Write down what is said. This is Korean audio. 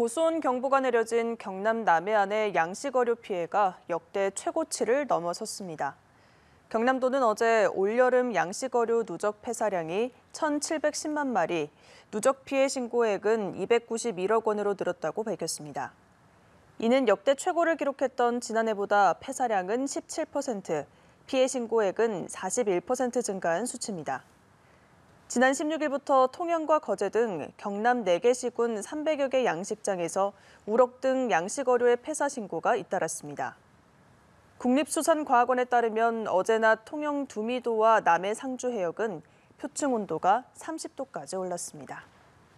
고소온 경보가 내려진 경남 남해안의 양식어류 피해가 역대 최고치를 넘어섰습니다. 경남도는 어제 올여름 양식어류 누적 폐사량이 1,710만 마리, 누적 피해 신고액은 291억 원으로 늘었다고 밝혔습니다. 이는 역대 최고를 기록했던 지난해보다 폐사량은 17%, 피해 신고액은 41% 증가한 수치입니다. 지난 16일부터 통영과 거제 등 경남 4개 시군 300여 개 양식장에서 우럭 등 양식어류의 폐사 신고가 잇따랐습니다. 국립수산과학원에 따르면 어제나 통영 두미도와 남해 상주 해역은 표층 온도가 30도까지 올랐습니다.